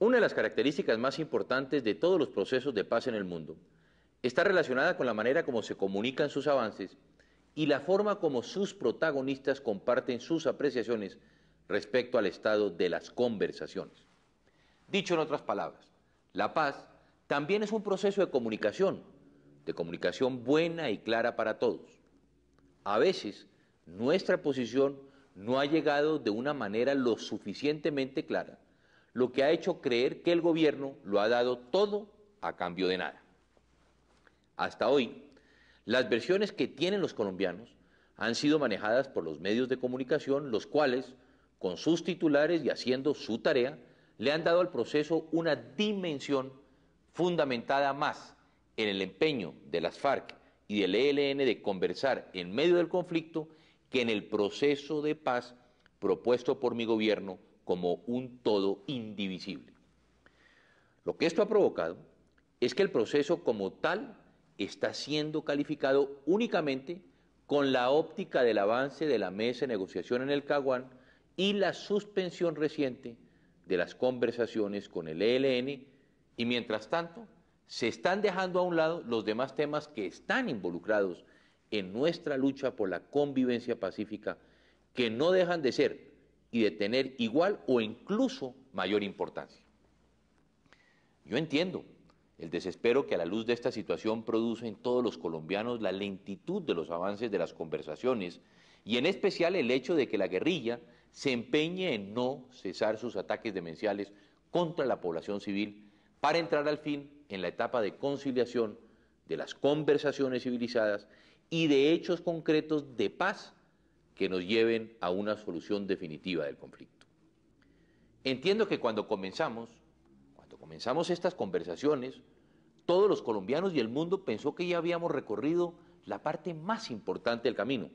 Una de las características más importantes de todos los procesos de paz en el mundo está relacionada con la manera como se comunican sus avances y la forma como sus protagonistas comparten sus apreciaciones respecto al estado de las conversaciones. Dicho en otras palabras, la paz también es un proceso de comunicación, de comunicación buena y clara para todos. A veces nuestra posición no ha llegado de una manera lo suficientemente clara lo que ha hecho creer que el gobierno lo ha dado todo a cambio de nada. Hasta hoy, las versiones que tienen los colombianos han sido manejadas por los medios de comunicación, los cuales, con sus titulares y haciendo su tarea, le han dado al proceso una dimensión fundamentada más en el empeño de las FARC y del ELN de conversar en medio del conflicto que en el proceso de paz propuesto por mi gobierno como un todo indivisible. Lo que esto ha provocado es que el proceso como tal está siendo calificado únicamente con la óptica del avance de la mesa de negociación en el Caguán y la suspensión reciente de las conversaciones con el ELN y mientras tanto se están dejando a un lado los demás temas que están involucrados en nuestra lucha por la convivencia pacífica, que no dejan de ser y de tener igual o incluso mayor importancia. Yo entiendo el desespero que a la luz de esta situación produce en todos los colombianos la lentitud de los avances de las conversaciones y en especial el hecho de que la guerrilla se empeñe en no cesar sus ataques demenciales contra la población civil para entrar al fin en la etapa de conciliación de las conversaciones civilizadas y de hechos concretos de paz que nos lleven a una solución definitiva del conflicto. Entiendo que cuando comenzamos, cuando comenzamos estas conversaciones, todos los colombianos y el mundo pensó que ya habíamos recorrido la parte más importante del camino,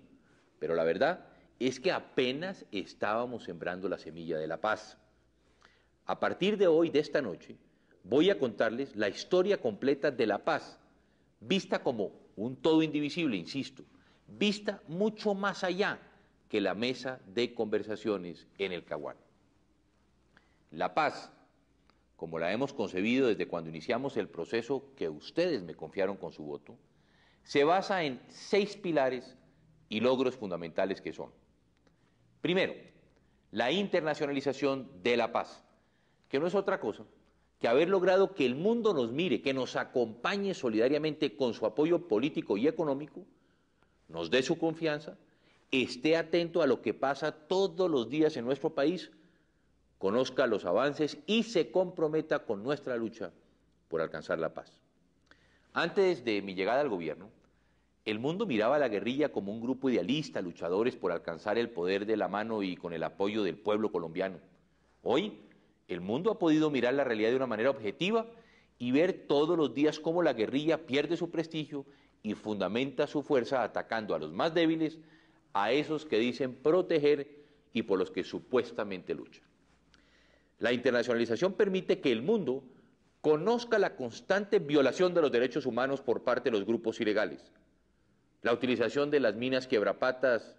pero la verdad es que apenas estábamos sembrando la semilla de la paz. A partir de hoy, de esta noche, voy a contarles la historia completa de la paz, vista como un todo indivisible, insisto, vista mucho más allá que la mesa de conversaciones en el Caguán. La paz, como la hemos concebido desde cuando iniciamos el proceso que ustedes me confiaron con su voto, se basa en seis pilares y logros fundamentales que son. Primero, la internacionalización de la paz, que no es otra cosa que haber logrado que el mundo nos mire, que nos acompañe solidariamente con su apoyo político y económico, nos dé su confianza esté atento a lo que pasa todos los días en nuestro país, conozca los avances y se comprometa con nuestra lucha por alcanzar la paz. Antes de mi llegada al gobierno, el mundo miraba a la guerrilla como un grupo idealista, luchadores por alcanzar el poder de la mano y con el apoyo del pueblo colombiano. Hoy, el mundo ha podido mirar la realidad de una manera objetiva y ver todos los días cómo la guerrilla pierde su prestigio y fundamenta su fuerza atacando a los más débiles, a esos que dicen proteger y por los que supuestamente luchan. La internacionalización permite que el mundo conozca la constante violación de los derechos humanos por parte de los grupos ilegales, la utilización de las minas quebrapatas,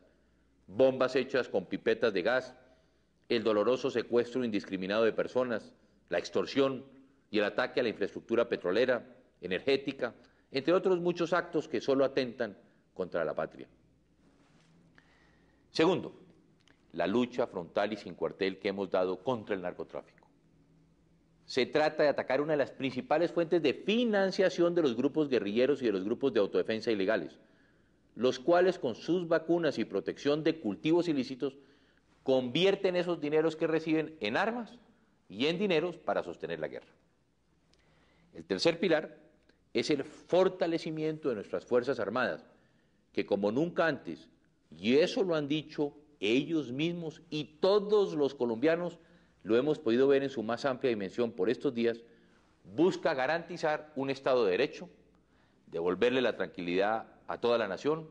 bombas hechas con pipetas de gas, el doloroso secuestro indiscriminado de personas, la extorsión y el ataque a la infraestructura petrolera, energética, entre otros muchos actos que solo atentan contra la patria. Segundo, la lucha frontal y sin cuartel que hemos dado contra el narcotráfico. Se trata de atacar una de las principales fuentes de financiación de los grupos guerrilleros y de los grupos de autodefensa ilegales, los cuales con sus vacunas y protección de cultivos ilícitos convierten esos dineros que reciben en armas y en dineros para sostener la guerra. El tercer pilar es el fortalecimiento de nuestras Fuerzas Armadas, que como nunca antes y eso lo han dicho ellos mismos y todos los colombianos, lo hemos podido ver en su más amplia dimensión por estos días, busca garantizar un Estado de Derecho, devolverle la tranquilidad a toda la nación,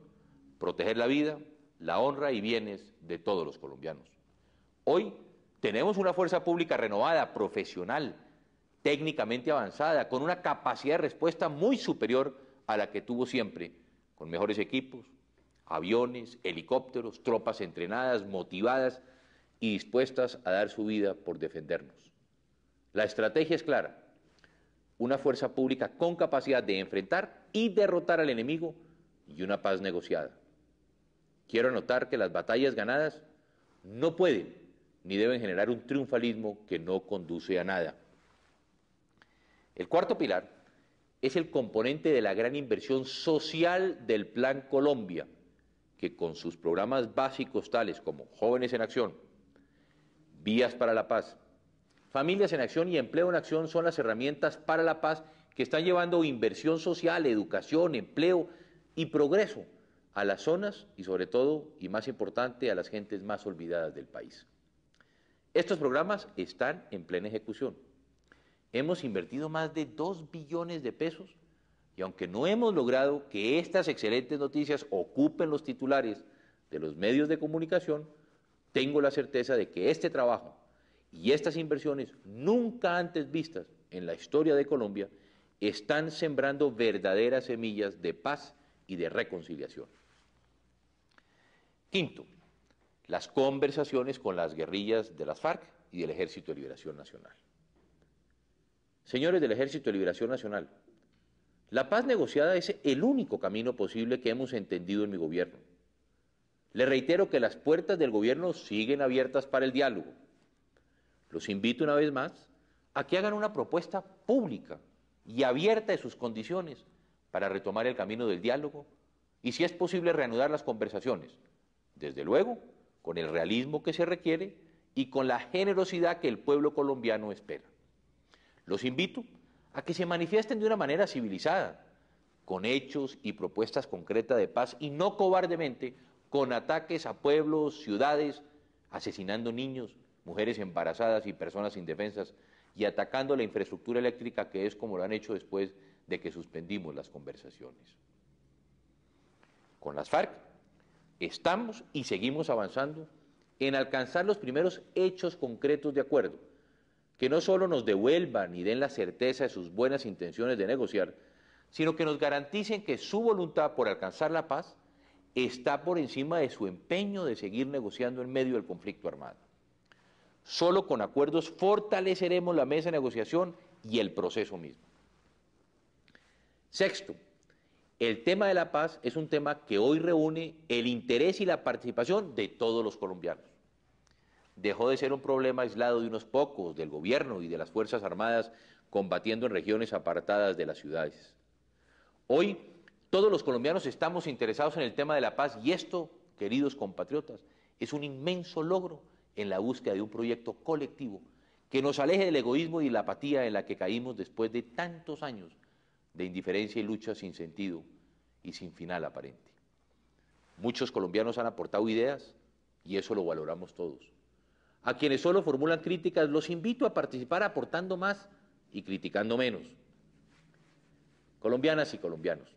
proteger la vida, la honra y bienes de todos los colombianos. Hoy tenemos una fuerza pública renovada, profesional, técnicamente avanzada, con una capacidad de respuesta muy superior a la que tuvo siempre, con mejores equipos, aviones, helicópteros, tropas entrenadas, motivadas y dispuestas a dar su vida por defendernos. La estrategia es clara, una fuerza pública con capacidad de enfrentar y derrotar al enemigo y una paz negociada. Quiero anotar que las batallas ganadas no pueden ni deben generar un triunfalismo que no conduce a nada. El cuarto pilar es el componente de la gran inversión social del Plan Colombia, que con sus programas básicos tales como Jóvenes en Acción, Vías para la Paz, Familias en Acción y Empleo en Acción son las herramientas para la paz que están llevando inversión social, educación, empleo y progreso a las zonas y sobre todo, y más importante, a las gentes más olvidadas del país. Estos programas están en plena ejecución. Hemos invertido más de 2 billones de pesos y aunque no hemos logrado que estas excelentes noticias ocupen los titulares de los medios de comunicación, tengo la certeza de que este trabajo y estas inversiones nunca antes vistas en la historia de Colombia están sembrando verdaderas semillas de paz y de reconciliación. Quinto, las conversaciones con las guerrillas de las FARC y del Ejército de Liberación Nacional. Señores del Ejército de Liberación Nacional, la paz negociada es el único camino posible que hemos entendido en mi gobierno. Le reitero que las puertas del gobierno siguen abiertas para el diálogo. Los invito una vez más a que hagan una propuesta pública y abierta de sus condiciones para retomar el camino del diálogo y, si es posible, reanudar las conversaciones. Desde luego, con el realismo que se requiere y con la generosidad que el pueblo colombiano espera. Los invito a que se manifiesten de una manera civilizada, con hechos y propuestas concretas de paz y no cobardemente con ataques a pueblos, ciudades, asesinando niños, mujeres embarazadas y personas indefensas y atacando la infraestructura eléctrica que es como lo han hecho después de que suspendimos las conversaciones. Con las FARC estamos y seguimos avanzando en alcanzar los primeros hechos concretos de acuerdo que no solo nos devuelvan y den la certeza de sus buenas intenciones de negociar, sino que nos garanticen que su voluntad por alcanzar la paz está por encima de su empeño de seguir negociando en medio del conflicto armado. Solo con acuerdos fortaleceremos la mesa de negociación y el proceso mismo. Sexto, el tema de la paz es un tema que hoy reúne el interés y la participación de todos los colombianos dejó de ser un problema aislado de unos pocos, del gobierno y de las Fuerzas Armadas combatiendo en regiones apartadas de las ciudades. Hoy todos los colombianos estamos interesados en el tema de la paz y esto, queridos compatriotas, es un inmenso logro en la búsqueda de un proyecto colectivo que nos aleje del egoísmo y la apatía en la que caímos después de tantos años de indiferencia y lucha sin sentido y sin final aparente. Muchos colombianos han aportado ideas y eso lo valoramos todos. A quienes solo formulan críticas, los invito a participar aportando más y criticando menos. Colombianas y colombianos.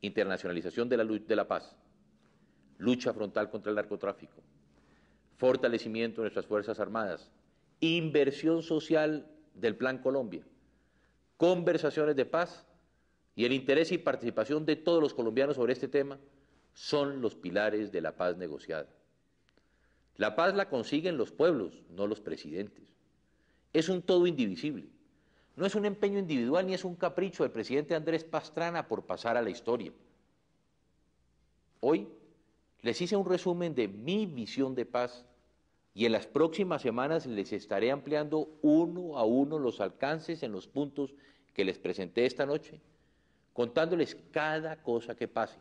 Internacionalización de la, de la paz. Lucha frontal contra el narcotráfico. Fortalecimiento de nuestras Fuerzas Armadas. Inversión social del Plan Colombia. Conversaciones de paz y el interés y participación de todos los colombianos sobre este tema son los pilares de la paz negociada. La paz la consiguen los pueblos, no los presidentes. Es un todo indivisible. No es un empeño individual ni es un capricho del presidente Andrés Pastrana por pasar a la historia. Hoy les hice un resumen de mi visión de paz y en las próximas semanas les estaré ampliando uno a uno los alcances en los puntos que les presenté esta noche, contándoles cada cosa que pase.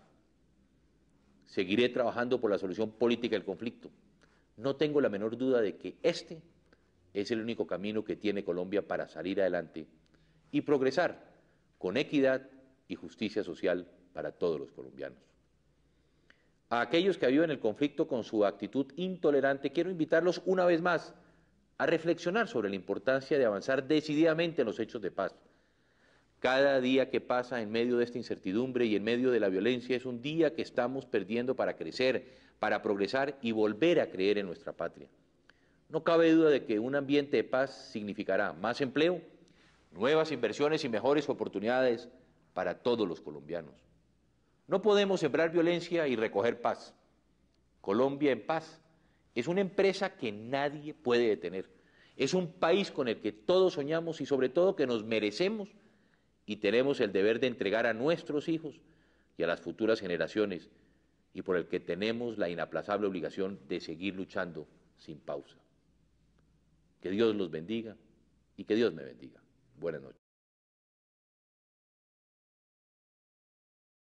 Seguiré trabajando por la solución política del conflicto no tengo la menor duda de que este es el único camino que tiene Colombia para salir adelante y progresar con equidad y justicia social para todos los colombianos. A aquellos que viven el conflicto con su actitud intolerante, quiero invitarlos una vez más a reflexionar sobre la importancia de avanzar decididamente en los hechos de paz. Cada día que pasa en medio de esta incertidumbre y en medio de la violencia es un día que estamos perdiendo para crecer, para progresar y volver a creer en nuestra patria. No cabe duda de que un ambiente de paz significará más empleo, nuevas inversiones y mejores oportunidades para todos los colombianos. No podemos sembrar violencia y recoger paz. Colombia en paz es una empresa que nadie puede detener. Es un país con el que todos soñamos y sobre todo que nos merecemos y tenemos el deber de entregar a nuestros hijos y a las futuras generaciones y por el que tenemos la inaplazable obligación de seguir luchando sin pausa. Que Dios los bendiga y que Dios me bendiga. Buenas noches.